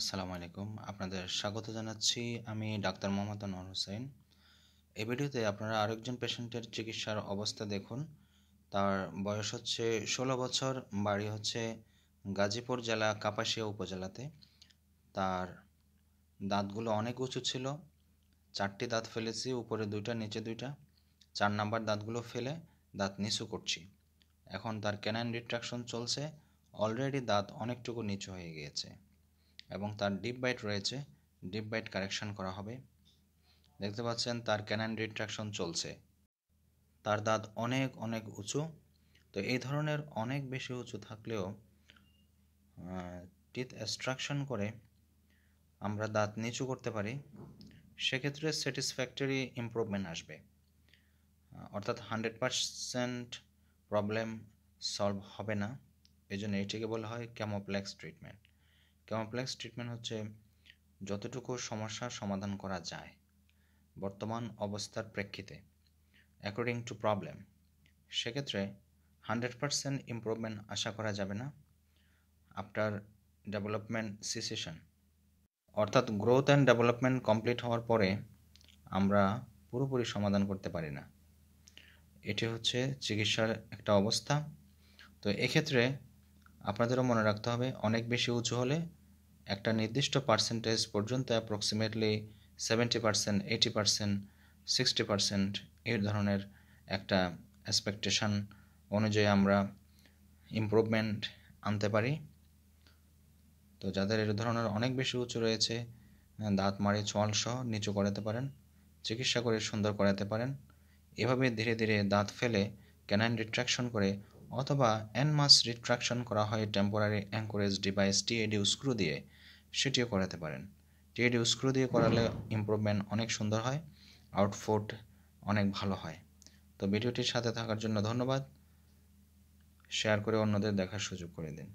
আসসালামু আলাইকুম আপনাদের স্বাগত জানাচ্ছি আমি ডাক্তার মোহাম্মদ আনোয়ার হোসেন এই ভিডিওতে আপনারা আরেকজন পেশেন্টের চিকিৎসার অবস্থা দেখুন তার বয়স হচ্ছে ষোলো বছর বাড়ি হচ্ছে গাজীপুর জেলা কাপাসিয়া উপজেলাতে তার দাঁতগুলো অনেক উঁচু ছিল চারটি দাঁত ফেলেছি উপরে দুইটা নিচে দুইটা চার নাম্বার দাঁতগুলো ফেলে দাঁত নিচু করছি এখন তার ক্যানাইন ডিট্রাকশন চলছে অলরেডি দাঁত অনেকটুকু নিচু হয়ে গিয়েছে এবং তার ডিপ বাইট রয়েছে ডিপ বাইট কারেকশন করা হবে দেখতে পাচ্ছেন তার ক্যানান রিট্রাকশন চলছে তার দাঁত অনেক অনেক উঁচু তো এই ধরনের অনেক বেশি উঁচু থাকলেও টিথ অ্যাস্ট্রাকশন করে আমরা দাঁত নিচু করতে পারি সেক্ষেত্রে স্যাটিসফ্যাক্টরি ইম্প্রুভমেন্ট আসবে অর্থাৎ হান্ড্রেড পারসেন্ট প্রবলেম সলভ হবে না এই জন্য এটিকে বলা হয় ক্যামোপ্লেক্স ট্রিটমেন্ট কমপ্লেক্স ট্রিটমেন্ট হচ্ছে যতটুকু সমস্যার সমাধান করা যায় বর্তমান অবস্থার প্রেক্ষিতে অ্যাকর্ডিং টু প্রবলেম সেক্ষেত্রে হান্ড্রেড পারসেন্ট ইম্প্রুভমেন্ট আশা করা যাবে না আফটার ডেভেলপমেন্ট সিসেশন অর্থাৎ গ্রোথ অ্যান্ড ডেভেলপমেন্ট কমপ্লিট হওয়ার পরে আমরা পুরোপুরি সমাধান করতে পারি না এটি হচ্ছে চিকিৎসার একটা অবস্থা তো এক্ষেত্রে আপনাদেরও মনে রাখতে হবে অনেক বেশি উঁচু হলে একটা নির্দিষ্ট পার্সেন্টেজ পর্যন্ত approximately seventy percent eighty percent sixty percent এই ধরনের একটা এক্সপেকটেশন অনুযায়ী আমরা ইম্প্রুভমেন্ট আনতে পারি তো যাদের এর ধরনের অনেক বেশি উঁচু রয়েছে দাঁত মারি চোয়াল সহ নিচু করাতে পারেন চিকিৎসা করে সুন্দর করাতে পারেন এভাবে ধীরে ধীরে দাঁত ফেলে ক্যানাইন ডিট্রাকশন করে অথবা অ্যানমাস রিট্রাকশন করা হয় temporary anchorage device TAD screw দিয়ে সেটিও করাতে পারেন টিএডি স্ক্রু দিয়ে করালে ইম্প্রুভমেন্ট অনেক সুন্দর হয় আউটফুট অনেক ভালো হয় তো ভিডিওটির সাথে থাকার জন্য ধন্যবাদ শেয়ার করে অন্যদের দেখার সুযোগ করে দিন